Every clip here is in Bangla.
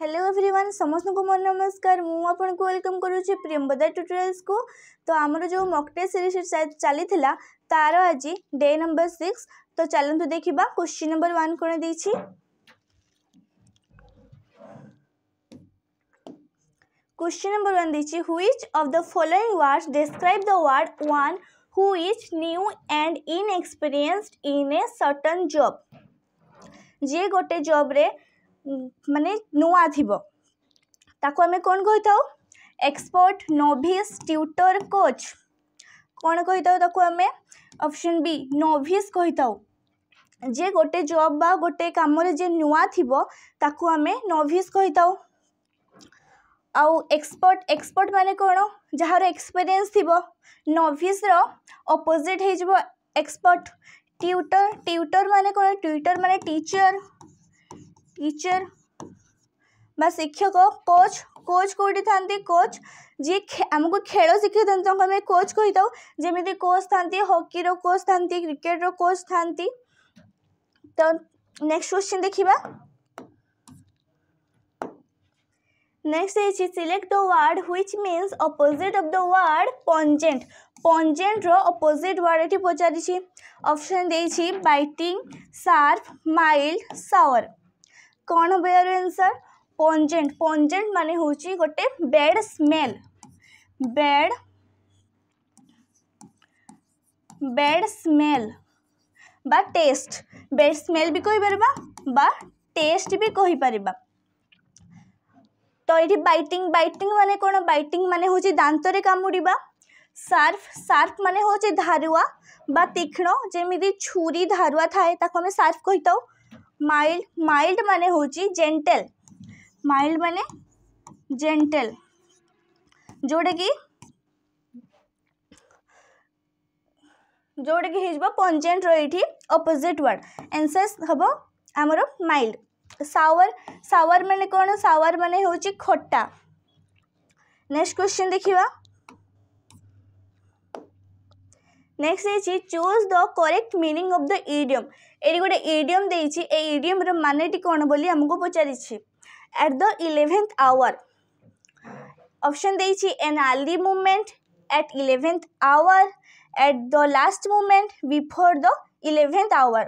হ্যালো এভ্রিওয়ান সমস্ত মোর নমস্কার মু আপনার ওয়েলকম করুছি প্রেমবদা টুটোরিয়ালসু তো আমার যে মকটে সিরিজ চালি তার আজ ডে নম্বর সিক্স তো চলতু দেখা কোশ্চিন নম্বর ওয়ান কোণ দিয়েছি কোশ্চিন নম্বর ওয়ান দিয়েছি which of the following words describe the word one who is new and inexperienced in a certain job যে গোটে জব্রে ମାନେ ନୂଆ ଥିବ ତାକୁ ଆମେ କ'ଣ କହିଥାଉ ଏକ୍ସପର୍ଟ ନୋଭିସ୍ ଟ୍ୟୁଟର୍ କୋଚ୍ କ'ଣ କହିଥାଉ ତାକୁ ଆମେ ଅପସନ୍ ବି ନୋଭିସ୍ କହିଥାଉ ଯିଏ ଗୋଟେ ଜବ୍ ବା ଗୋଟେ କାମରେ ଯିଏ ନୂଆ ଥିବ ତାକୁ ଆମେ ନୋଭିସ୍ କହିଥାଉ ଆଉ ଏକ୍ସପର୍ଟ ଏକ୍ସପର୍ଟ ମାନେ କ'ଣ ଯାହାର ଏକ୍ସପିରିଏନ୍ସ ଥିବ ନୋଭିସ୍ର ଅପୋଜିଟ୍ ହେଇଯିବ ଏକ୍ସପର୍ଟ ଟ୍ୟୁଟର୍ ଟ୍ୟୁଟର୍ ମାନେ କ'ଣ ଟ୍ୟୁଟର୍ ମାନେ ଟିଚର୍ टीचर बा शिक्षक कोच कोच कौटी था कोच जी आम को खेल शिखे आम कोच कही था जमी कोच था हकी रोच था क्रिकेट रोच था तो नेक्स्ट क्वेश्चन देखा next select the word which means opposite of the word pungent pungent opposite word ये पचारिशन देखिए बैटिंग सार्फ माइल्ड सावर कौन हम यार आंसर पंजेंट पंजेट माने हूँ गोटे bad smell bad bad smell बा टेस्ट बैड स्मेल भी कही परिबा बा टेस्ट भी कही परिबा तो ये बैटिंग बैटिंग मान कौन बैटिंग माने हूँ दात कामुड़ा सार्फ सार्फ मान हूँ धारुआ तीक्षण जमी छुरी धारुआ थाए सार्फ कही था। माइल्ड माइल्ड माने होची जेंटल माइल्ड माने जेंटल जोटा कि जोटा कि पंचेंट रही अपोजिट वर्ड आंसर हम आमर माइल्ड सावर सावर माने कौन सावर माने हूँ खट्टा नेक्स्ट क्वेश्चन देखा নেক্সট হয়েছি choose the correct meaning of the idiom ଏଇଠି ଗୋଟେ ଇଡିୟମ୍ ଦେଇଛି ଏଇ ଇଡିୟମ୍ର ମାନେଟି କ'ଣ ବୋଲି ଆମକୁ ପଚାରିଛି at the eleventh hour option ଦେଇଛି an early movement at eleventh hour at the last movement before the eleventh hour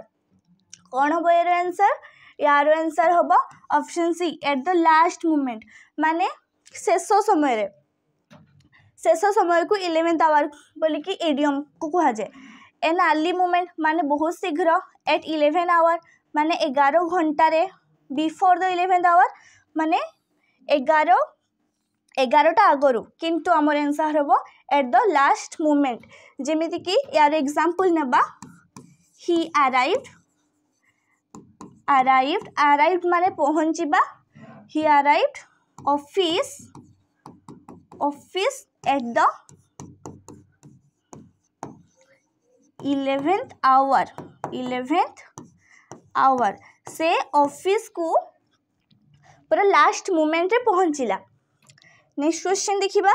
କ'ଣ ହେବ ଏହାର ଆନ୍ସର୍ ଏହାର ଆନ୍ସର୍ ହେବ option C at the last movement ମାନେ ଶେଷ ସମୟରେ ଶେଷ ସମୟକୁ ଇଲେଭେନ୍ଥ ଆୱାର ବୋଲିକି ଇଡ଼ିୟମ୍କୁ କୁହାଯାଏ ଏନ୍ ଆର୍ଲି ମୁମେଣ୍ଟ ମାନେ ବହୁତ ଶୀଘ୍ର ଏଟ୍ ଇଲେଭେନ୍ ଆୱାର ମାନେ ଏଗାର ଘଣ୍ଟାରେ ବିଫୋର୍ ଦ ଇଲେଭେନ୍ଥ ଆୱାର ମାନେ ଏଗାର এগারোটা আগরু কিন্তু আমার এনসার হব এট দ লাস্ট মুমেন্ট যেমিতিকি ইয়ার এক্সাম্পল নেবা হি আরাইভড আরাইভড আরাইভড মানে পৌঁছিবা he arrived office office at the 11th hour 11th hour से ऑफिस को पूरा लास्ट मोमेंट रे पहुंचला नेक्स्ट क्वेश्चन देखिबा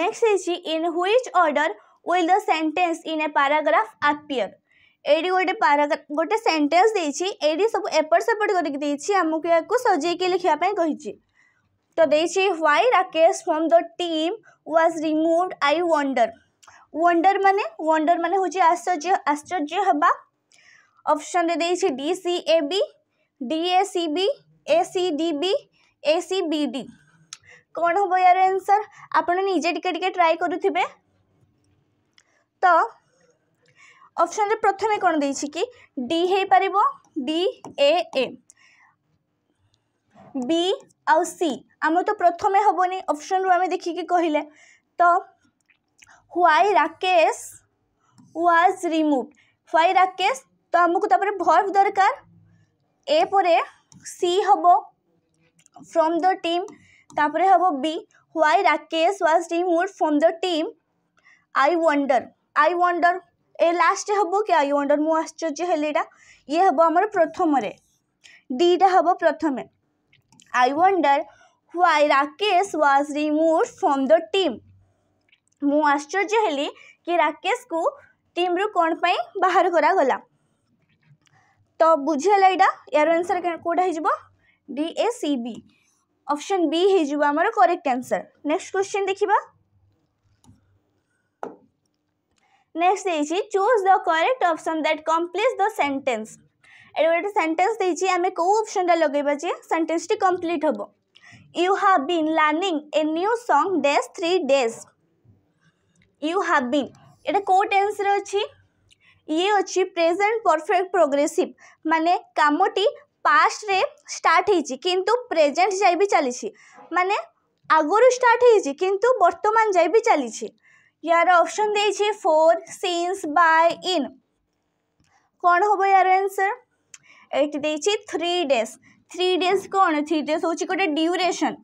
नेक्स्ट है in which order will the sentence in a paragraph appear ଏଇଠି ଗୋଟେ ପାରା ଗୋଟେ ସେଣ୍ଟେନ୍ସ ଦେଇଛି ଏଇଠି ସବୁ ଏପଟ ସେପଟ କରିକି ଦେଇଛି ଆମକୁ ଏହାକୁ ସଜେଇକି ଲେଖିବା ପାଇଁ କହିଛି Tadeshi, why Rakesh from the team was removed? I wonder. Wonder মানে wonder মানে হচ্ছে আশ্চর্য আশ্চর্য হবা অপশন রে দেইছি D C A B D A C B A C D B A C B D কোন হবো ইয়ার আনসার আপনারা নিজে টিকে টিকে ট্রাই করুথিবে তো অপশন রে প্রথমে কোন দেইছি কি ডি হই পারিবো ডি এ এ বি আউ সি আমার তো প্রথমে হবনি অপশনরু আমি দেখিকি কহিলে তো why Rakesh was remove why Rakesh তো আমাকে তাপরে মানে ভর্ভ দরকার এপরে সি হব ফ্রম দ টিম তাপরে হব B why Rakesh was remove from the team I wonder I wonder এ লাস্টে হব কি আই ওয়ান্ডার মু আশ্চর্য হলে এটা ইয়ে হব আমার প্রথমরে ডিটা হব প্রথমে I wonder why Rakesh was removed from the team. ମୁଁ ଆଶ୍ଚର୍ଯ୍ୟ ହେଲି କି ରାକେଶକୁ ଟିମ୍ରୁ କ'ଣ ପାଇଁ ବାହାର କରାଗଲା ତ ବୁଝିହେଲା ଏଇଟା ଏହାର ଆନ୍ସର୍ କେଉଁଟା ହେଇଯିବ D A C B option B ହେଇଯିବ ଆମର କରେକ୍ଟ ଆନ୍ସର୍ ନେକ୍ସଟ କ୍ୱେଶ୍ଚିନ୍ ଦେଖିବା ନେକ୍ସଟ ହେଇଛି choose the correct option that complete the sentence ଏଠି ଗୋଟେ ସେଣ୍ଟେନ୍ସ ଦେଇଛି ଆମେ କେଉଁ ଅପସନ୍ଟା ଲଗେଇବା ଯେ ସେଣ୍ଟେନ୍ସଟି କମ୍ପ୍ଲିଟ୍ ହେବ you have been learning a new song days three days you have been ଏଇଟା କେଉଁ ଟେନ୍ସରେ ଅଛି ଇଏ ଅଛି ପ୍ରେଜେଣ୍ଟ ପରଫେକ୍ଟ ପ୍ରୋଗ୍ରେସିଭ୍ ମାନେ କାମଟି ପାଷ୍ଟରେ ଷ୍ଟାର୍ଟ ହେଇଛି କିନ୍ତୁ ପ୍ରେଜେଣ୍ଟ ଯାଇ ବି ଚାଲିଛି ମାନେ ଆଗରୁ ଷ୍ଟାର୍ଟ ହେଇଛି କିନ୍ତୁ ବର୍ତ୍ତମାନ ଯାଇ ବି ଚାଲିଛି ୟାର ଅପସନ୍ ଦେଇଛି ଫୋର୍ ସିନ୍ସ ବାଇ ଇନ୍ କ'ଣ ହେବ ୟାର ଆନ୍ସର୍ ଏଇଠି ଦେଇଛି ଥ୍ରୀ ଡେଜ୍ ଥ୍ରୀ ଡେଜ୍ କ'ଣ ଥ୍ରୀ ଡେଜ୍ ହେଉଛି ଗୋଟେ ଡ୍ୟୁରେସନ୍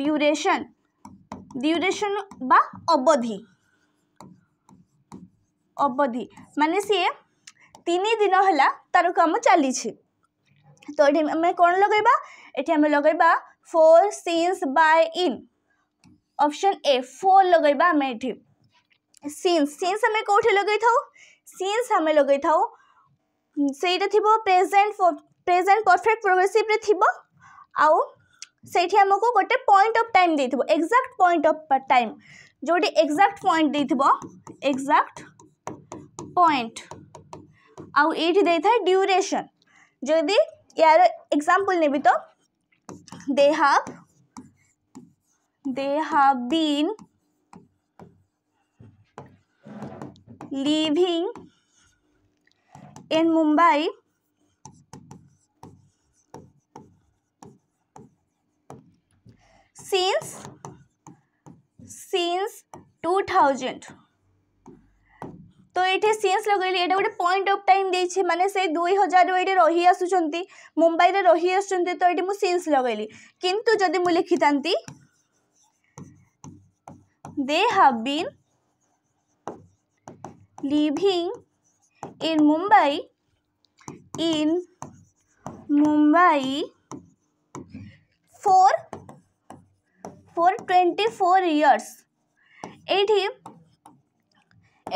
ଡ୍ୟୁରେସନ୍ ଡ୍ୟୁରେସନ୍ ବା ଅବଧି ଅବଧି ମାନେ ସିଏ ତିନି ଦିନ ହେଲା ତା'ର କାମ ଚାଲିଛି ତ ଏଠି ଆମେ କ'ଣ ଲଗାଇବା ଏଠି ଆମେ ଲଗାଇବା for since by in option A for ଲଗାଇବା ଆମେ ଏଠି ସିନ୍ସ ସିନ୍ସ ଆମେ କେଉଁଠି ଲଗାଇଥାଉ ସିନ୍ସ ଆମେ ଲଗାଇଥାଉ सहीटा थी प्रेजेन्ट प्रेजेन्ट परफेक्ट प्रोग्रेसीव थो आम को गोटे पॉइंट ऑफ टाइम दे थो एक्जाक्ट पॉइंट ऑफ टाइम जोटी एक्जाक्ट पॉइंट दे थो एक्जाक्ट पॉइंट आठ दे था ड्यूरेसन जदि यार एग्जांपल ने तो they have they have been living in Mumbai, since since 2000 তো এটি সিন্স লগাইলি এটা গোটে পয়েন্ট অফ টাইম দিয়েছি মানে সেই দুই হাজার এটি রহি আসুচার মুম্বাইরে রহি আসুচার তো এটি মু সিন্স লগাইলি কিন্তু যদি মু লিখি থাকে they have been living in Mumbai in Mumbai for for 24 years এইটি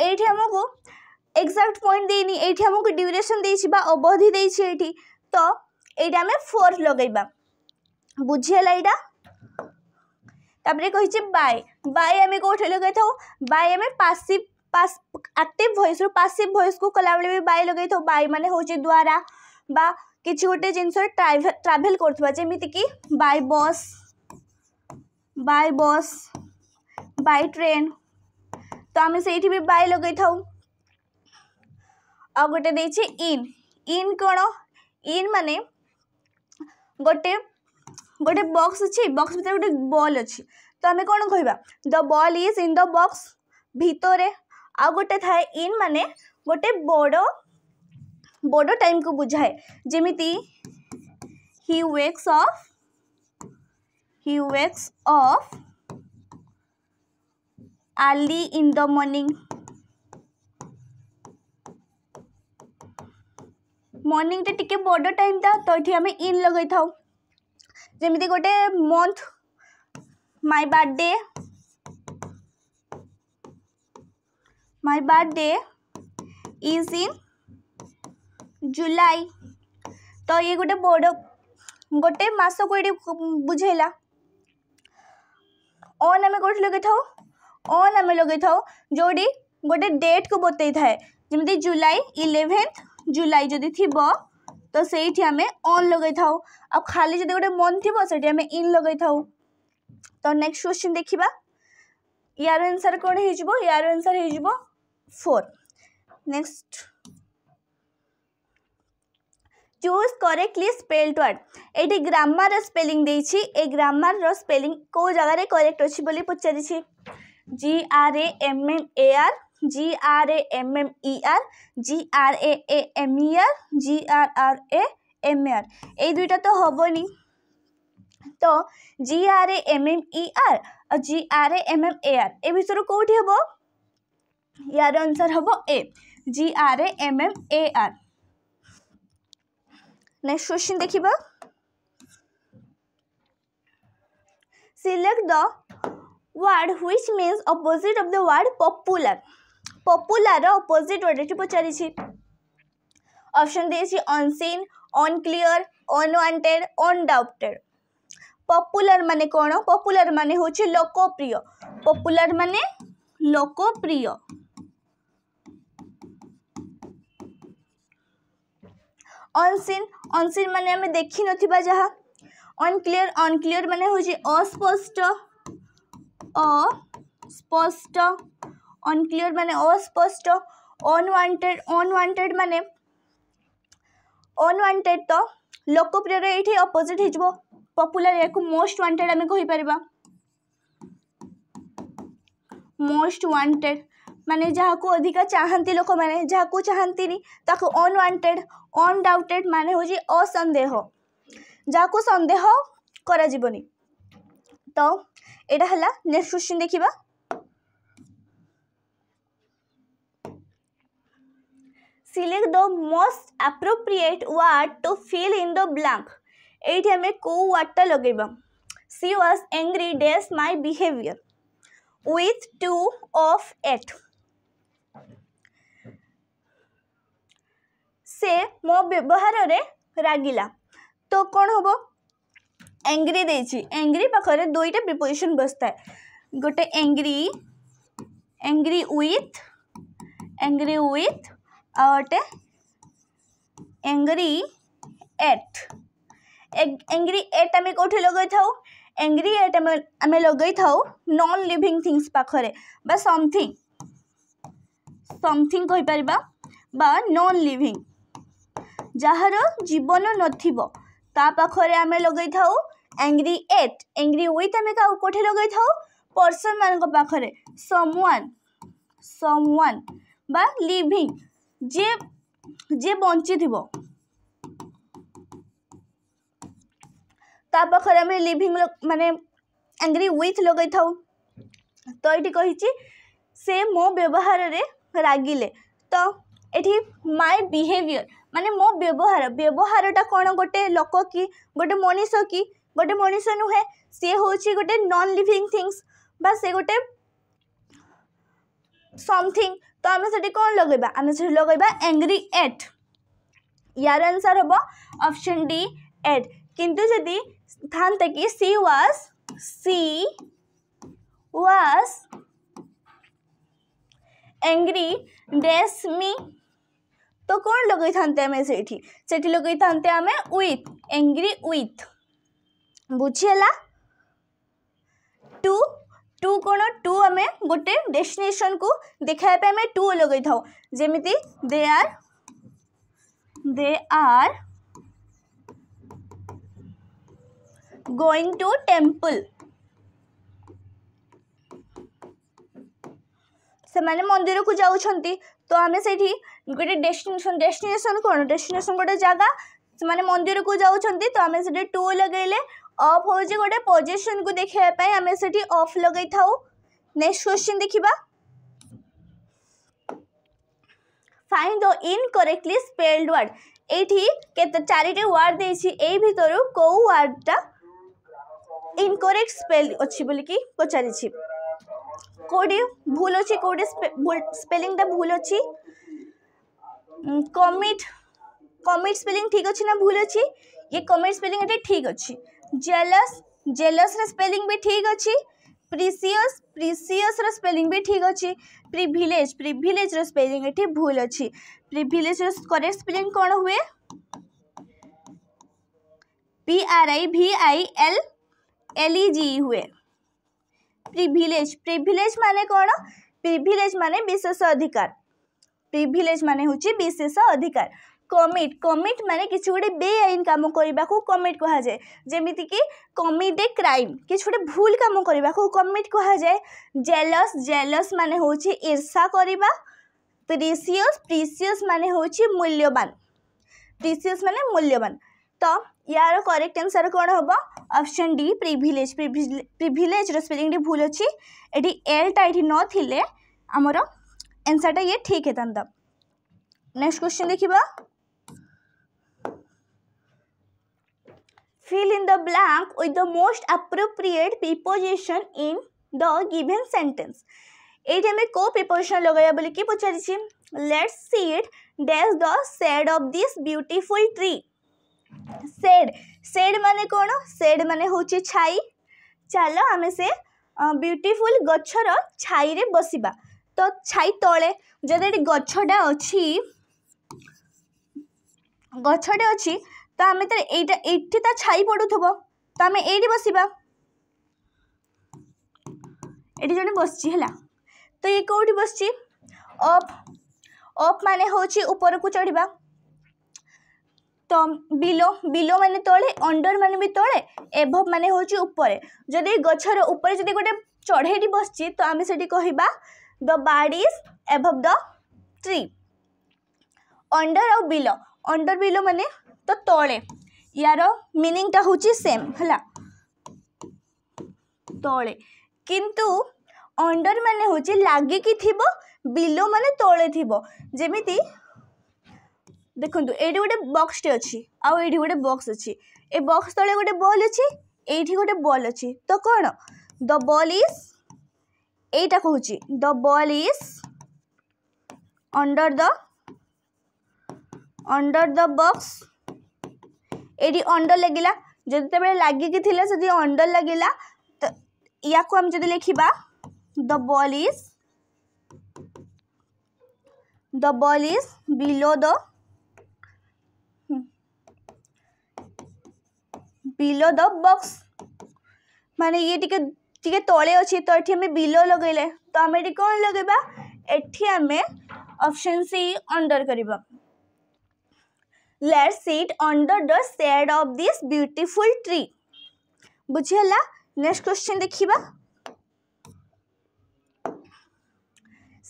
এইটি আমাকে এক্সাক্ট পয়েন্ট দেইনি এইটি আমাকে ডিউরেশন দিয়েছি বা অবধি দিয়েছি এইটি তো এইটা আমি ফোর লগাইবা বুঝিগলা এইটা তাপরে কইছে বাই বাই আমি কোঠে লগাই থাও বাই আমি পাসিভ पास ଆକ୍ଟିଭ୍ ଭଏସ୍ରୁ ପାସିଭ୍ ଭଏସ୍କୁ କଲାବେଳେ ବି ବାଇ ଲଗେଇଥାଉ ବାଇ ମାନେ ହେଉଛି ଦ୍ୱାରା ବା କିଛି ଗୋଟେ ଜିନିଷରେ ଟ୍ରାଭେଲ୍ କରୁଥିବା ଯେମିତିକି by bus by bus by train ତ ଆମେ ସେଇଠି ବି ବାଇ ଲଗେଇଥାଉ ଆଉ ଗୋଟେ ଦେଇଛି ଇନ୍ ଇନ୍ କ'ଣ ଇନ୍ ମାନେ ଗୋଟେ ଗୋଟେ ବକ୍ସ ଅଛି ବକ୍ସ ଭିତରେ ଗୋଟେ ବଲ୍ ଅଛି ତ ଆମେ କ'ଣ କହିବା the ball is in the box ଭିତରେ ଆଉ ଗୋଟେ ଥାଏ ଇନ୍ ମାନେ ଗୋଟେ ବଡ଼ ବଡ଼ ଟାଇମ୍କୁ ବୁଝାଏ ଯେମିତି he wakes off he wakes off early in the morning ମର୍ଣ୍ଣିଂଟା ଟିକେ ବଡ଼ ଟାଇମ୍ଟା ତ ଏଠି ଆମେ ଇନ୍ ଲଗାଇଥାଉ ଯେମିତି ଗୋଟେ month my birthday my birthday is in july तो ये गोटे बड़ गोटे मस को ये बुझेला अन् आम कौट लगे था अन् आम लगे था जोड़ी गोटे डेट को बतई थाए जमी जुलाई इलेवेन्थ जुलाई जदि थी तो से आम अन् लगे था आ खाली जब गोटे मन थी से आम इन लगे था तो नेक्स्ट क्वेश्चन देखा यार आंसर कौन हो यार आंसर हो four next choose correctly spelled word এইটি গ্রামার স্পেলিং দিয়েছি এই গ্রামার স্পেলিং কেউ জায়গায় করেক্ট অছি বলে পচারিছি G R A M M A R G R A M M E R G R A A M E R G R R A M R এই দুইটা তো হবনি তো G e R A M M E R G R A M M A আর এ ভিতর কোটি হব ୟାର ଆନ୍ସର୍ ହେବ A G R A M M A R next question ଦେଖିବା select the word which means opposite of the word popular ପପୁଲାରର ଅପୋଜିଟ୍ ୱାର୍ଡ଼ ଏଠି ପଚାରିଛି ଅପସନ୍ ଦେଇଛି ଅନସିନ୍ ଅନକ୍ଲିଅର ଅନୱାଣ୍ଟେଡ଼ ଅନଡାଉଟେଡ଼ ପପୁଲାର ମାନେ କ'ଣ ପପୁଲାର ମାନେ ହେଉଛି ଲୋକପ୍ରିୟ ପପୁଲାର ମାନେ ଲୋକପ୍ରିୟ অনসিন অনসিন মানে ଆମେ ଦେଖିନଥିବା ଯାହା ଅନକ୍ଲିୟର ଅନକ୍ଲିୟର ମାନେ ହେଉଛି ଅସ୍ପଷ୍ଟ ଅସ୍ପଷ୍ଟ ଅନକ୍ଲିୟର ମାନେ ଅସ୍ପଷ୍ଟ ଅନୱାଣ୍ଟେଡ଼ ଅନୱାଣ୍ଟେଡ଼ ମାନେ ଅନୱାଣ୍ଟେଡ଼ ତ ଲୋକପ୍ରିୟର ଏଇଠି ଅପୋଜିଟ୍ ହେଇଯିବ ପପୁଲାର ଏହାକୁ ମୋଷ୍ଟ ୱାଣ୍ଟେଡ଼ ଆମେ କହିପାରିବା ମୋଷ୍ଟ ୱାଣ୍ଟେଡ଼ ମାନେ ଯାହାକୁ ଅଧିକା ଚାହାନ୍ତି ଲୋକମାନେ ଯାହାକୁ ଚାହାନ୍ତିନି ତାକୁ ଅନୱାଣ୍ଟେଡ଼ ଅନଡାଉଟେଡ଼ ମାନେ ହେଉଛି ଅସନ୍ଦେହ ଯାହାକୁ ସନ୍ଦେହ କରାଯିବନି ତ ଏଇଟା ହେଲା ନେକ୍ସଟ କ୍ୱେଶ୍ଚିନ୍ ଦେଖିବା select the most appropriate word to fill in the blank ଏଇଠି ଆମେ କେଉଁ ୱାର୍ଡ଼ଟା ଲଗାଇବା ସି ୱାଜ୍ ଏଙ୍ଗ୍ରି ଡେସ୍ my behaviour with two of it. ସେ ମୋ ବ୍ୟବହାରରେ ରାଗିଲା ତ କ'ଣ ହେବ ଏଙ୍ଗ୍ରି ଦେଇଛି ଏଙ୍ଗ୍ରି ପାଖରେ ଦୁଇଟା ପ୍ରିପୋଜିସନ୍ ବସିଥାଏ ଗୋଟେ angry angry with angry with ଆଉ ଗୋଟେ ଏଙ୍ଗ୍ରି ଏଟ୍ ଏଙ୍ଗ୍ରି ଏଟ୍ ଆମେ କେଉଁଠି ଲଗାଇଥାଉ ଏଙ୍ଗ୍ରି ଏଟ୍ ଆମେ ଆମେ ଲଗାଇଥାଉ ନନ୍ ଲିଭିଂ ଥିଙ୍ଗସ୍ ପାଖରେ ବା ସମଥିଙ୍ଗ ସମଥିଙ୍ଗ କହିପାରିବା ବା ନନ୍ ଲିଭିଂ ଯାହାର ଜୀବନ ନଥିବ ତା ପାଖରେ ଆମେ ଲଗାଇଥାଉ ଆଙ୍ଗ୍ରି ଏଟ୍ ଆଙ୍ଗ୍ରି ୱିଥ୍ ଆମେ କାହାକୁ କେଉଁଠି ଲଗାଇଥାଉ ପର୍ସନ୍ମାନଙ୍କ ପାଖରେ ସମୱାନ୍ ସମୱାନ୍ ବା ଲିଭିଂ ଯିଏ ଯିଏ ବଞ୍ଚିଥିବ ତା ପାଖରେ ଆମେ ଲିଭିଂ ମାନେ ଆଙ୍ଗ୍ରି ୱିଥ୍ ଲଗାଇଥାଉ ତ ଏଠି କହିଛି ସେ ମୋ ବ୍ୟବହାରରେ ରାଗିଲେ ତ ଏଠି ମାଇ ବିହେଭିଅର୍ ମାନେ ମୋ ବ୍ୟବହାର ବ୍ୟବହାରଟା କ'ଣ ଗୋଟେ ଲୋକ କି ଗୋଟେ ମଣିଷ କି ଗୋଟେ ମଣିଷ ନୁହେଁ ସିଏ ହେଉଛି ଗୋଟେ ନନ୍ ଲିଭିଙ୍ଗ ଥିଙ୍ଗସ୍ ବା ସେ ଗୋଟେ ସମଥିଙ୍ଗ ତ ଆମେ ସେଠି କ'ଣ ଲଗାଇବା ଆମେ ସେଠି ଲଗାଇବା ଏଙ୍ଗ୍ରି ଏଟ୍ ୟାର ଆନ୍ସର୍ ହେବ ଅପସନ୍ ଡି ଏଟ୍ କିନ୍ତୁ ଯଦି ଥାନ୍ତା କି she was she was angry, that's me तो कौन लगेंगे आम से लगेंगे आम उथ एंग्री उथ बुझीला टू टू कौन टू आम गोटे डेस्टिनेशन को देखापे टू लगे था जमी they are they are going to temple से मंदिर को जाऊँ तो आम से ଗୋଟେ ଡେଷ୍ଟିନେସନ୍ ଡେଷ୍ଟିନେସନ୍ କ'ଣ ଡେଷ୍ଟିନେସନ୍ ଗୋଟେ ଜାଗା ସେମାନେ ମନ୍ଦିରକୁ ଯାଉଛନ୍ତି ତ ଆମେ ସେଠି ଟୁ ଲଗେଇଲେ ଅଫ୍ ହେଉଛି ଗୋଟେ ପୋଜିସନ୍କୁ ଦେଖାଇବା ପାଇଁ ଆମେ ସେଠି ଅଫ୍ ଲଗେଇଥାଉ ନେକ୍ସଟ କ୍ୱେଶ୍ଚିନ୍ ଦେଖିବା find the incorrectly spelled word ଏଇଠି କେତେ ଚାରିଟି ওয়ার্ড ଦେଇଛି ଏଇ ଭିତରୁ କେଉଁ ওয়ার্ডটা ଇନକରେକ୍ଟ ସ୍ପେଲ୍ ଅଛି ବୋଲିକି ପଚାରିଛି କେଉଁଠି ভুল ଅଛି କେଉଁଠି ସ୍ପେଲିଂଟା ভুল ଅଛି কমিট কমিট ସ୍ପେଲିଂ ଠିକ୍ ଅଛି ନା ଭୁଲ ଅଛି ଇଏ କମିଟ୍ ସ୍ପେଲିଂ ଏଠି ଠିକ୍ ଅଛି ଜେଲସ୍ ଜେଲସ୍ର ସ୍ପେଲିଂ ବି ଠିକ୍ ଅଛି ପ୍ରିସିୟସ୍ ପ୍ରିସିୟସ୍ର ସ୍ପେଲିଂ ବି ଠିକ୍ ଅଛି ପ୍ରିଭିଲେଜ୍ ପ୍ରିଭିଲେଜ୍ର ସ୍ପେଲିଂ ଏଠି ଭୁଲ ଅଛି ପ୍ରିଭିଲେଜ୍ର କରେକ୍ଟ ସ୍ପେଲିଂ କ'ଣ ହୁଏ P R I V I L L E G ହୁଏ ପ୍ରିଭିଲେଜ୍ ପ୍ରିଭିଲେଜ୍ ମାନେ କ'ଣ ପ୍ରିଭିଲେଜ୍ ମାନେ ବିଶେଷ ଅଧିକାର প্রিভিলেজ মানে হচ্ছে বিশেষ অধিকার কমিট কমিট মানে কিছু গোটে বেআইন কাম করা কমিট কুহযায় যেমিতিকি কমিট এ ক্রাইম কিছু গোটে ভুল কাম করা কমিট কুহযায় জেলস জেলস মানে হচ্ছে ঈর্ষা করা প্রিসিয়স প্রিসিয়স মানে হচ্ছে মূল্যবান প্রিসিয়স মানে মূল্যবান তো ইয়ার করেক্ট আনসার কোণ হব অপশন ডি প্রিভিলেজ প্রিভিলেজর স্পেলিংটি ভুল অছি এটি এলটা এটি নথিলে আমার ಆನ್ಸರ್ಟ ಎ ಠೀಕ್ ಹೇತಂತ ನೆಕ್ಸ್ಟ್ ಕ್ವಶನ್ ଦେଖିବା fill in the blank with the most appropriate preposition in the given sentence এইটি আমি কেউ প্রিপোজিশন লগাইবা বলিকি পচারিছি let sit dash the shade of this beautiful tree shade shade মানে কোণ সেড মানে হচ্ছে ছাই চাল আমি সে বিউটিফুল গছর ছাইরে বসিবা ତ ଛାଇ ତଳେ ଯଦି ଏଠି ଗଛଟା ଅଛି ଗଛଟେ ଅଛି ତ ଆମେ ତ ଏଇଟା ଏଇଠି ତା ଛାଇ ପଡ଼ୁଥିବ ତ ଆମେ ଏଇଠି ବସିବା ଏଠି ଜଣେ ବସିଛି ହେଲା ତ ଇଏ କେଉଁଠି ବସିଛି ଅଫ୍ ଅଫ୍ ମାନେ ହେଉଛି ଉପରକୁ ଚଢ଼ିବା ତ ବିଲୋ ବିଲୋ ମାନେ ତଳେ ଅଣ୍ଡର ମାନେ ବି ତଳେ ଏଭବ୍ ମାନେ ହେଉଛି ଉପରେ ଯଦି ଗଛର ଉପରେ ଯଦି ଗୋଟେ ଚଢ଼େଇଟି ବସିଛି ତ ଆମେ ସେଠି କହିବା The bird is above the tree. Under ଆଉ below. Under below মানে ତ ତଳେ ୟାର ମିନିଂଟା ହେଉଛି ସେମ୍ ହେଲା ତଳେ କିନ୍ତୁ ଅଣ୍ଡର ମାନେ ହେଉଛି ଲାଗିକି ଥିବ ବିଲୋ ମାନେ ତଳେ ଥିବ ଯେମିତି ଦେଖନ୍ତୁ ଏଇଠି ଗୋଟେ ବକ୍ସଟେ ଅଛି ଆଉ ଏଇଠି ଗୋଟେ ବକ୍ସ ଅଛି ଏ ବକ୍ସ ତଳେ ଗୋଟେ ବଲ୍ ଅଛି ଏଇଠି ଗୋଟେ ବଲ୍ ଅଛି ତ କ'ଣ ଦ ବଲ୍ ଇଜ୍ यहीटा कह ची the ball is under the under the box ये अंडर लगे जो लगिकी थी से अंडर लगे तो या को जो लिखा the ball is the ball is below the below the box माने ये टी टे तले अच्छे तो ये बिलो लगे तो आम कौन लगे ये ऑप्शन सी अंडर कर let sit under the shade of this beautiful tree बुझेगा नेक्स्ट क्वेश्चन देखा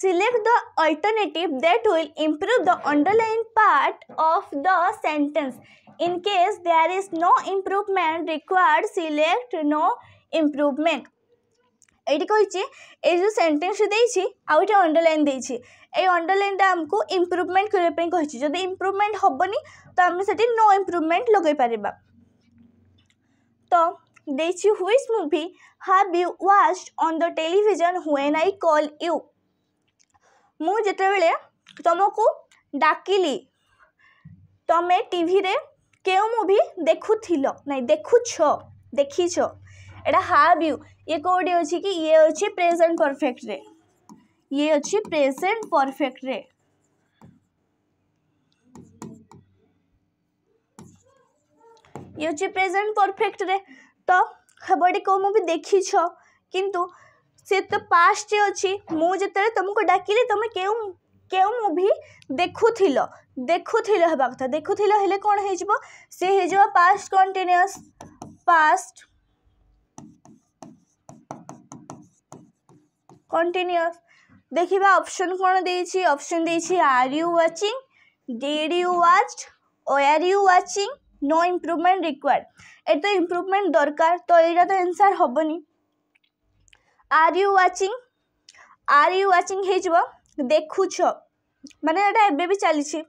select the alternative that will improve the underline part of the sentence in case there is no improvement required select no improvement এইটি কইছি এই যে সেন্টেন্সটি দিয়েছি আউটি অন্ডরলাইন দিয়েছি এই অন্ডরলাইনটা আমি ইম্প্রুভমেন্ট করা কী যদি ইম্প্রুভমেন্ট হবনি তো আমি সেটি নো ইম্প্রুভমেন্ট লগাই পারিবা তো দিয়েছি which movie have you watched on the television when I call you মু যেতবে তোমাকে ডাকিলি তুমি টিভিরে কেউ মুভি দেখুছিল নাই দেখুছ দেখিছ এটা ହାଭ୍ ୟୁ ଇଏ କେଉଁଠି ଅଛି କି ଇଏ ଅଛି ପ୍ରେଜେଣ୍ଟ ପରଫେକ୍ଟରେ ଇଏ ଅଛି ପ୍ରେଜେଣ୍ଟ ପରଫେକ୍ଟରେ ଇଏ ହେଉଛି ପ୍ରେଜେଣ୍ଟ ପରଫେକ୍ଟରେ ତ ହେବ ଏଠି କେଉଁ ମୁଭି ଦେଖିଛ କିନ୍ତୁ ସେ ତ ପାଷ୍ଟରେ ଅଛି ମୁଁ ଯେତେବେଳେ ତୁମକୁ ଡାକିଲି ତୁମେ କେଉଁ কেউ মুভি দেখুথিল দেখুথিল হওয়া কথা দেখুথিল হলে কোণ হয়ে যাব সে হয়ে যাব পাস্ট কন্টিনিউস পাস্ট কন্টিনিউস ଦେଖିବା ଅପସନ୍ କ'ଣ ଦେଇଛି ଅପସନ୍ ଦେଇଛି are you watching did you watch or you watching no improvement required ଏଠି ତ ଇମ୍ପ୍ରୁଭମେଣ୍ଟ ଦରକାର ତ ଏଇଟା ତ ଏନ୍ସାର୍ ହେବନି are you watching are you watching ହେଇଯିବ ଦେଖୁଛ ମାନେ ଏଇଟା ଏବେ ବି ଚାଲିଛି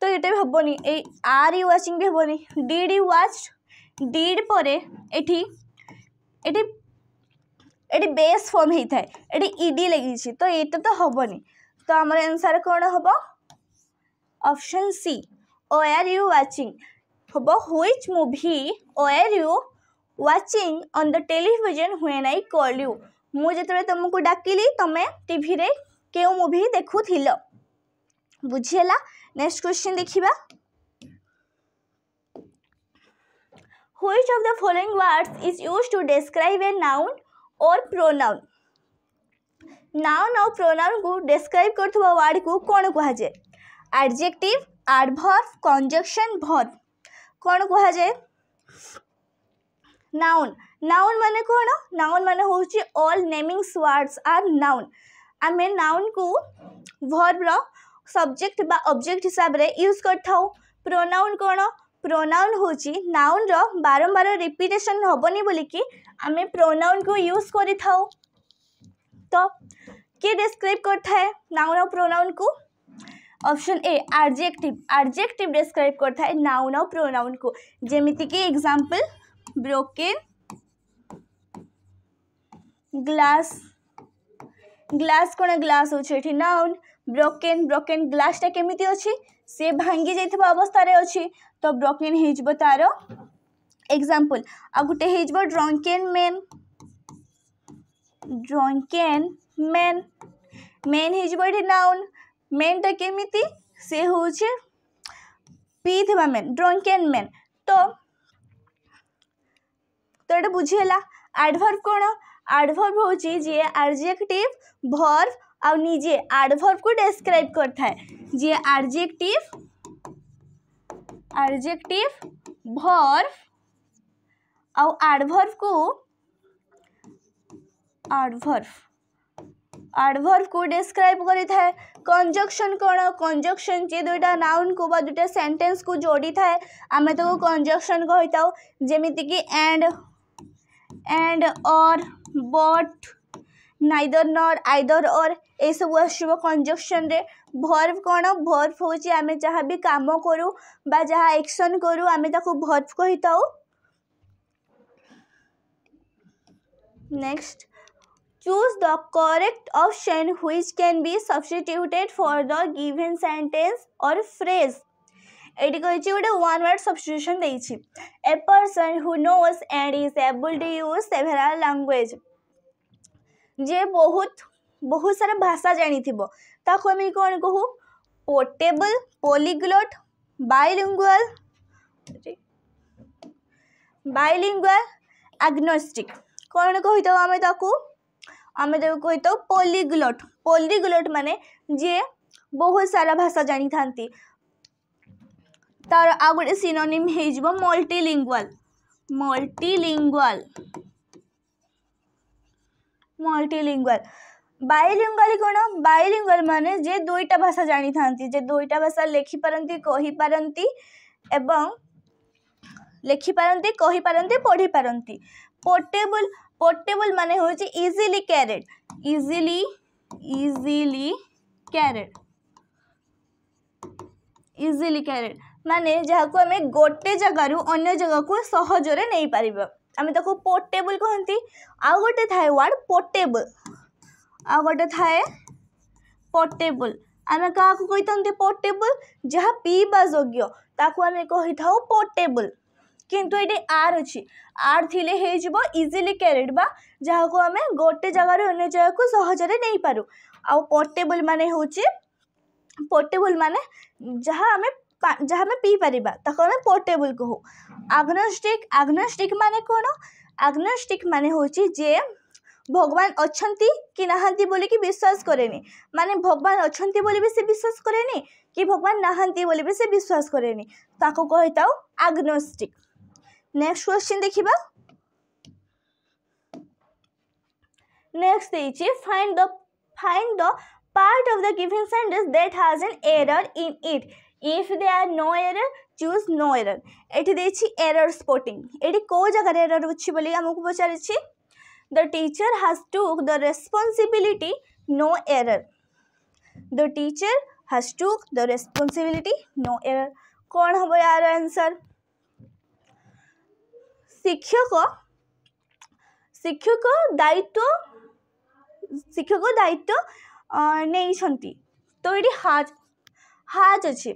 ତ ଏଇଟା ବି ହେବନି ଏଇ ଆର୍ ୟୁ ୱାଚିଂ ବି ହେବନି ଡିଡ୍ ୟୁ ୱାଚ୍ ଡିଡ୍ ପରେ ଏଠି ଏଠି এটি বেস ফর্ম হয়ে এটি ইডি লাগিছে তো এটা তো হবনি তো আমার আনসার কোণ হব option C are you watching হব which movie are you watching on the television when I call you মু যেতবে তোমাকে ডাকিলি তুমি টিভিরে কেউ মুভি দেখুল বুঝিলা নেক্সট কোশ্চিন দেখিবা Which of the following words is used to describe a noun और प्रोनाउन नाउ नाउ प्रोनाउन को डिस्क्राइब वार्ड को कौन कहुए आडजेक्टिव आडभर्व कंजक्शन भर्व कौन कहुए नाउन नाउन मान कौन नाउन मान हूँ all naming words are noun आम नाउन को भर्व्र सब्जेक्ट बा ऑब्जेक्ट हिसाब से यूज करोनाउन कौन प्रोनाउन ହେଉଛି ନାଉନ୍ର ବାରମ୍ବାର ରିପିଟେସନ୍ ହେବନି ବୋଲିକି ଆମେ ପ୍ରୋନାଉନ୍କୁ ୟୁଜ୍ କରିଥାଉ ତ କିଏ ଡେସ୍କ୍ରାଇବ୍ କରିଥାଏ ନାଉନ୍ ଆଉ ପ୍ରୋନାଉନ୍କୁ অপশন এ আর্জেকটিভ আর্জেকটিভ ডেসক্রাইব করতে হয় নাউন আও প্রোনাউন কু যেমিতিকি এক্সাম্পল ব্রোকেন গ্লাস গ্লাস কোন গ্লাস হচ্ছে এটি নাউন ব্রোকেন ব্রোকেন গ্লাসটা কেমিতি অছি সে ভাঙ্গি যাইথিবা অবস্থারে অছি ତ ବ୍ରକିନ୍ ହେଇଯିବ ତା'ର ଏକ୍ଜାମ୍ପଲ୍ ଆଉ ଗୋଟେ ହେଇଯିବ drunken men drunken men men ହେଇଯିବ ଏଠି ନାଉନ୍ ମେନ୍ଟା କେମିତି ସେ ହେଉଛି ପିଇଥିବା ମେନ୍ ଡ୍ରଙ୍କେନ୍ ମେନ୍ ତ ତ ଏଇଟା ବୁଝିହେଲା ଆଡ଼ଭର୍ଭ କ'ଣ ଆଡ଼ଭର୍ଭ ହେଉଛି ଯିଏ ଆଡ଼ଜେକ୍ଟିଭ୍ ଭର୍ଭ ଆଉ ନିଜେ ଆଡ଼ଭର୍ଭକୁ ଡେସ୍କ୍ରାଇବ୍ କରିଥାଏ ଯିଏ ଆଡ଼ଜେକ୍ଟିଭ୍ एडजेक्टिव भर्व आउ आडभर्व को आडभर्व आडभर्व को डिस्क्राइब करी था कंजक्शन कौन कंजक्शन जी दुईटा नाउन को बा सेंटेंस को जोड़ी थाए आम तो कंजक्शन कही था जमीती एंड एंड और बट नाइदर नर आइदर और ये सब आसो कंजक्शन भर्व कौन भर्व हूँ आम जहाँ भी कम करू जहाँ एक्शन करूँ आम भर्व कही था next choose the correct option which can be substituted for the given sentence or phrase ये कही गोटे one word substitution the person who knows and is able to use several language जे बहुत ବହୁତ ସାରା ଭାଷା ଜାଣିଥିବ ତାକୁ ଆମେ କ'ଣ କହୁ ପୋର୍ଟେବଲ୍ ପୋଲିଗ୍ଲଟ୍ ବାଇଲିଙ୍ଗୁଆଲ୍ ବାଇଲିଙ୍ଗୁଆଲ୍ ଆଗ୍ନୋଷ୍ଟିକ୍ କ'ଣ କହିଥାଉ ଆମେ ତାକୁ ଆମେ ତାକୁ କହିଥାଉ ପୋଲିଗ୍ଲଟ୍ ପୋଲିଗ୍ଲଟ୍ ମାନେ ଯିଏ ବହୁତ ସାରା ଭାଷା ଜାଣିଥାନ୍ତି ତାର ଆଉ ଗୋଟେ ସିନୋନିମ୍ ହେଇଯିବ ମଲ୍ଟିଲିଙ୍ଗୁଆଲ୍ ମଲ୍ଟିଲିଙ୍ଗୁଆଲ୍ ମଲ୍ଟିଲିଙ୍ଗୁଆଲ୍ ବାଇଲିଙ୍ଗାଲି କ'ଣ ବାଇଲିଙ୍ଗାଲ ମାନେ ଯେ ଦୁଇଟା ଭାଷା ଜାଣିଥାନ୍ତି ଯେ ଦୁଇଟା ଭାଷା ଲେଖିପାରନ୍ତି କହିପାରନ୍ତି ଏବଂ ଲେଖିପାରନ୍ତି କହିପାରନ୍ତି ପଢ଼ିପାରନ୍ତି ପୋର୍ଟେବୁଲ୍ ପୋର୍ଟେବୁଲ୍ ମାନେ ହେଉଛି easily carried easily easily carried easily carried ମାନେ ଯାହାକୁ ଆମେ ଗୋଟେ ଜାଗାରୁ ଅନ୍ୟ ଜାଗାକୁ ସହଜରେ ନେଇପାରିବା ଆମେ ତାକୁ ପୋର୍ଟେବୁଲ୍ କହନ୍ତି ଆଉ ଗୋଟେ ଥାଏ ୱାର୍ଡ଼ ପୋର୍ଟେବୁଲ୍ ଆଉ ଗୋଟେ ଥାଏ ପୋର୍ଟେବଲ୍ ଆମେ କାହାକୁ କହିଥାନ୍ତି ପୋର୍ଟେବଲ୍ ଯାହା ପିଇବା ଯୋଗ୍ୟ ତାକୁ ଆମେ କହିଥାଉ ପୋର୍ଟେବଲ୍ କିନ୍ତୁ ଏଇଠି ଆର୍ ଅଛି ଆର୍ ଥିଲେ ହେଇଯିବ ଇଜିଲି କ୍ୟାରିଡ଼୍ ବା ଯାହାକୁ ଆମେ ଗୋଟେ ଜାଗାରୁ ଅନ୍ୟ ଜାଗାକୁ ସହଜରେ ନେଇପାରୁ ଆଉ ପୋର୍ଟେବଲ୍ ମାନେ ହେଉଛି ପୋର୍ଟେବଲ୍ ମାନେ ଯାହା ଆମେ ଯାହା ଆମେ ପିଇପାରିବା ତାକୁ ଆମେ ପୋର୍ଟେବଲ୍ କହୁ ଆଗ୍ନୋଷ୍ଟିକ୍ ଆଗ୍ନୋଷ୍ଟିକ୍ ମାନେ କ'ଣ ଆଗ୍ନୋଷ୍ଟିକ୍ ମାନେ ହେଉଛି ଯେ ভগবান অଛନ୍ତି କି ନାହାନ୍ତି ବୋଲିକି ବିଶ୍ୱାସ କରେନି ମାନେ ଭଗବାନ ଅଛନ୍ତି ବୋଲି ବି ସେ ବିଶ୍ୱାସ କରେନି କି ଭଗବାନ ନାହାନ୍ତି ବୋଲି ବି ସେ ବିଶ୍ୱାସ କରେନି ତାକୁ କହିଥାଉ ଆଗ୍ନୋଷ୍ଟିକ୍ ନେକ୍ସଟ କ୍ୱେଶ୍ଚିନ୍ ଦେଖିବା ନେକ୍ସଟ ଦେଇଛି find the find the part of the given sentence that has an error in it. If there are no error, choose no error. এটি দিয়েছি error spotting. এটি কেউ জায়গার error হচ্ছে বলে আমাকে পচারিছি The teacher has took the responsibility, no error. The teacher has took the responsibility, no error. कौन हम यार आंसर शिक्षक शिक्षक শিক্ষক দায়িত্ব শিক্ষক দায়িত্ব নেইছন্তি তো এটি হাজ হাজ অছে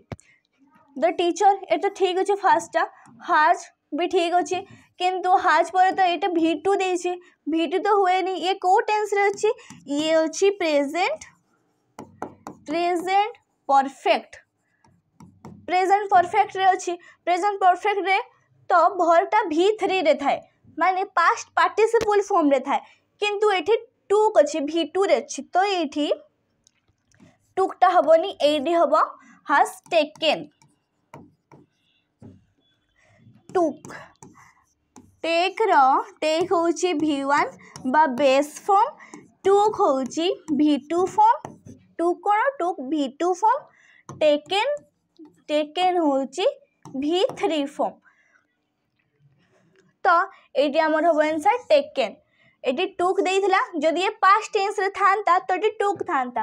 দ টিচর এটা ঠিক আছে ফার্স্টটা হাজ বি ঠিক আছে কিন্তু হাজ পরে তো এটা ভি টু দিয়েছি ভি টু তো হুয়েনি ইয়ে কেউ টেন্সরে অছি ইয়ে অছি প্রেজেন্ট প্রেজেন্ট পরফেক্ট প্রেজেন্ট পরফেক্টরে অছি প্রেজেন্ট পরফেক্টরে তো ভরটা ভি থ্রিরে থাকে মানে পাস্ট পার্টিসিপল ফর্মরে থাকে কিন্তু এটি টুক অছি ভি টুরে অছি তো এইটি টুকটা হবনি এইটি হব হাজ টেকেন টুক টেকর টেক হচ্ছে ভি ওয়ান বা বেস ফর্ম টুক হচ্ছে ভি টু ফর্ম টুক কোণ took V two form taken taken হচ্ছে ভি থ্রি ফর্ম তো এটি আমার হব আনসার টেকেন এটি টুক দিয়েছিলা যদি এ পাস্ট টেন্সরে থাকা তো এটি টুক থাকা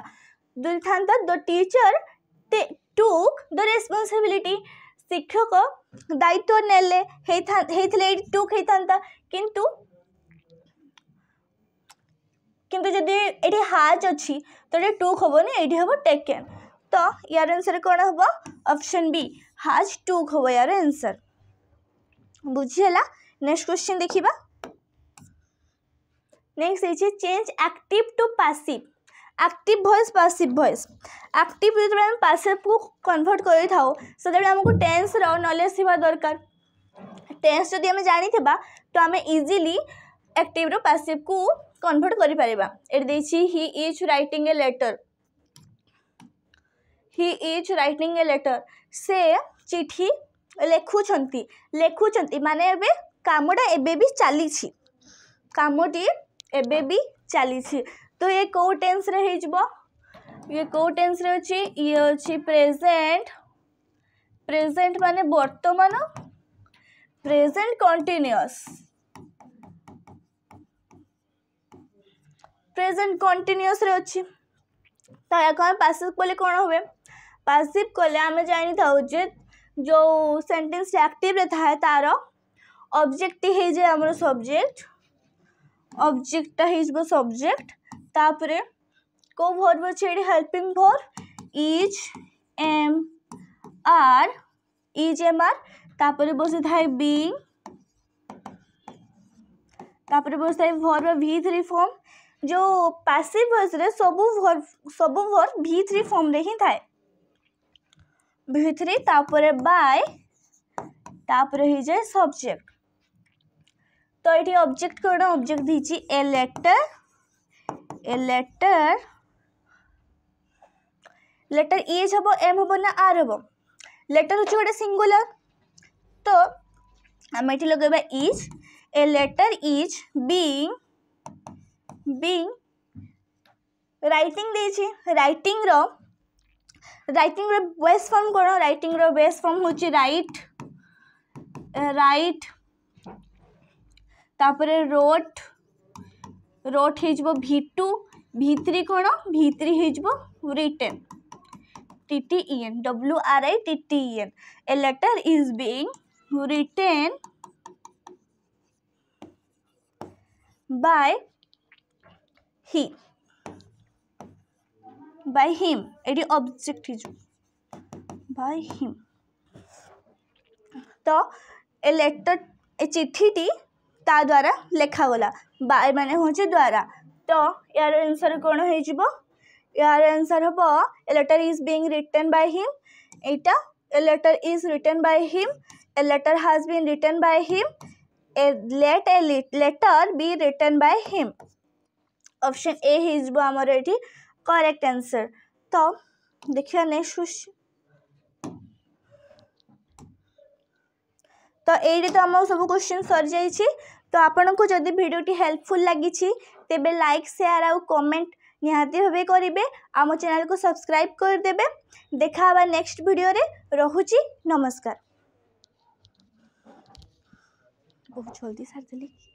যদি থাকা দ টিচর টুক দ রেসপন্সিবিলিটি ଶିକ୍ଷକ ଦାୟିତ୍ୱ ନେଲେ ହେଇଥା ହେଇଥିଲେ ଏଇଟି ଟୁକ୍ ହେଇଥାନ୍ତା କିନ୍ତୁ কিন্তু যদি এটি হাজ অছি তো এটা টুক হবনি এটি হব টেকেন তো ইয়ার আনসার কোণ হব অপশন বি হাজ টুক হব ইয়ার আনসার বুঝিলা নেক্সট কোশ্চিন দেখিবা নেক্সট হচ্ছে change active to passive active voice passive voice active जो पासीव को कनभर्ट करमको टेन्स रलेज थी दरकार टेन्स जदि आम जानी तो आम इजिली आक्टिव पासीव को कनभर्ट कर he is writing a letter he is writing a letter से चिठी लेखुं लेखुं माने कमटा एबि चली कमटी एबि चली तो ये कौ टेन्स रे ये कौ टेन्स रे अच्छे ये अच्छे प्रेजेंट प्रेजेंट माने बर्तमान प्रेजेंट कंटिन्यूअस प्रेजेंट कंटिन्यूअस रे अच्छे तो या पैसिव कले कौन हुए पैसिव कले आम जानी था जो सेंटेंस एक्टिव रे था तार ऑब्जेक्ट टी जाए आम सब्जेक्ट ऑब्जेक्ट टा हो सब्जेक्ट তারপরে কো ভর বলছে এটা helping verb is am are is am are তারপরে বসে থাকে বিং তারপরে বসে থাকে ভর বা ভি जो पैसिव भॉइस रे सबु वर्ब सबु वर्ब भी3 फॉर्म रे ही थाए थ्री तापर बाय तापर हो जाए सब्जेक्ट तो ये ऑब्जेक्ट कौन ऑब्जेक्ट दीची a letter a letter letter is হব এম হব না আর হব লেটর হচ্ছে গোটে সিঙ্গুলার তো আমি এটি লগাইবা is a letter is being being writing দিয়েছি রাইটিংর রাইটিংর বেস্ট ফর্ম কোণ রাইটিংর বেস্ট ফর্ম হচ্ছে রাইট রাইট তারপরে রোট রট হয়ে ভি টু ভি থ্রি কোণ ভি থ্রি হয়ে written TTEN W R I T T E N a letter is being written by he by him এটি অবজেক্ট হিজু by him তো এ লেটার এ চিঠিটি ତା ଦ୍ୱାରା ଲେଖାଗଲା ବାଏ ମାନେ ହେଉଛି ଦ୍ୱାରା ତ ଏହାର ଆନ୍ସର୍ କ'ଣ ହେଇଯିବ ଏହାର ଆନ୍ସର୍ ହେବ a letter is being written by him ଏଇଟା a letter is written by him a letter has been written by him a let a letter be written by him option A ହେଇଯିବ ଆମର ଏଠି କରେକ୍ଟ ଆନ୍ସର୍ ତ ଦେଖିବା ନେକ୍ସଟ କ୍ୱେଶ୍ଚନ୍ ତ ଏଇଠି ତ ଆମ ସବୁ କୋଶ୍ଚିନ୍ ସରିଯାଇଛି ତ ଆପଣଙ୍କୁ ଯଦି ଭିଡ଼ିଓଟି ହେଲ୍ପଫୁଲ୍ ଲାଗିଛି ତେବେ ଲାଇକ୍ ସେୟାର ଆଉ କମେଣ୍ଟ ନିହାତି ଭାବେ କରିବେ ଆମ ଚ୍ୟାନେଲ୍କୁ ସବସ୍କ୍ରାଇବ୍ କରିଦେବେ ଦେଖା ହେବା ନେକ୍ସଟ ଭିଡ଼ିଓରେ ରହୁଛି ନମସ୍କାର ବହୁତ ଜଲ୍ଦି ସାରିଦେଲି